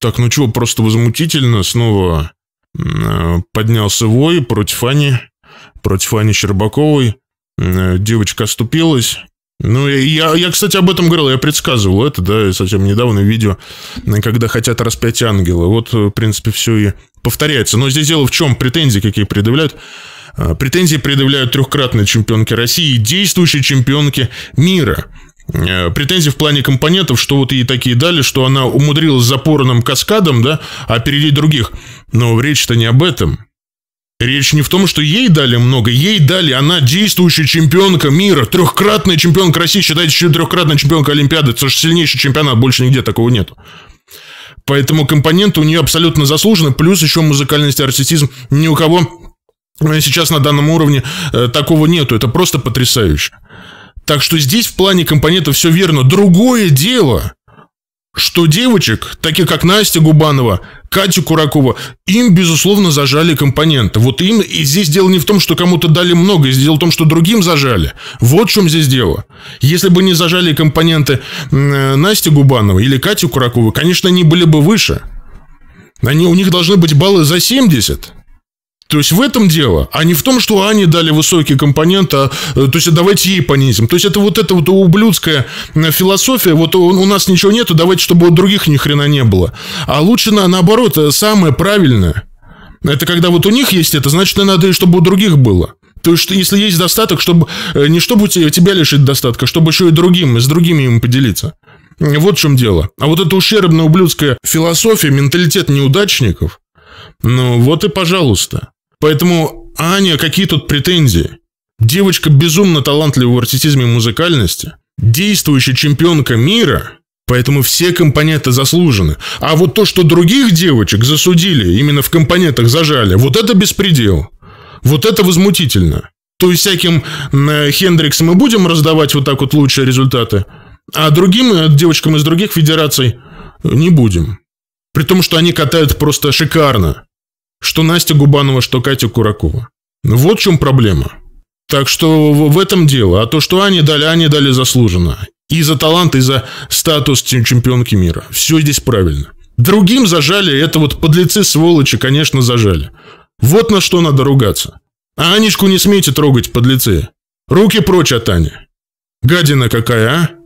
Так, ну чего, просто возмутительно. Снова э, поднялся вой против Ани, против Ани Щербаковой. Э, девочка оступилась. Ну, я, я, кстати, об этом говорил, я предсказывал это, да, совсем недавно в видео, когда хотят распять ангела. Вот, э, в принципе, все и повторяется. Но здесь дело в чем? Претензии какие предъявляют? Претензии предъявляют трехкратные чемпионки России и действующие чемпионки мира. Э, Претензии в плане компонентов, что вот ей такие дали, что она умудрилась запорным каскадом, да, опередить других. Но речь-то не об этом. Речь не в том, что ей дали много, ей дали, она действующая чемпионка мира, трехкратная чемпионка России, считайте, еще трехкратная чемпионка Олимпиады, это же сильнейший чемпионат, больше нигде такого нету. Поэтому компоненты у нее абсолютно заслужены, плюс еще музыкальность и артистизм ни у кого э, сейчас на данном уровне э, такого нету, это просто потрясающе. Так что здесь в плане компонентов все верно. Другое дело, что девочек, таких как Настя Губанова, Катя Куракова, им, безусловно, зажали компоненты. Вот им, и здесь дело не в том, что кому-то дали много, здесь дело в том, что другим зажали. Вот в чем здесь дело. Если бы не зажали компоненты э, Насти Губановой или Кати Куракова, конечно, они были бы выше. Они, у них должны быть баллы за 70. То есть в этом дело, а не в том, что они дали высокий компонент, а, э, то есть давайте ей понизим. То есть это вот эта вот ублюдская философия, вот у, у нас ничего нету, давайте, чтобы у других ни хрена не было. А лучше на, наоборот, э, самое правильное. Это когда вот у них есть это, значит, надо чтобы у других было. То есть, если есть достаток, чтобы э, не чтобы тебя лишить достатка, чтобы еще и другим, с другими им поделиться. Вот в чем дело. А вот эта ущербная ублюдская философия, менталитет неудачников, ну вот и пожалуйста. Поэтому, Аня, какие тут претензии? Девочка безумно талантлива в артистизме и музыкальности, действующая чемпионка мира, поэтому все компоненты заслужены. А вот то, что других девочек засудили, именно в компонентах зажали, вот это беспредел. Вот это возмутительно. То есть всяким э, Хендрикс мы будем раздавать вот так вот лучшие результаты, а другим э, девочкам из других федераций не будем. При том, что они катают просто шикарно. Что Настя Губанова, что Катя Куракова. Ну, вот в чем проблема. Так что в этом дело. А то, что они дали, они дали заслуженно. И за талант, и за статус чемпионки мира. Все здесь правильно. Другим зажали, это вот подлецы-сволочи, конечно, зажали. Вот на что надо ругаться. А Анечку не смейте трогать, подлецы. Руки прочь от Ани. Гадина какая, а?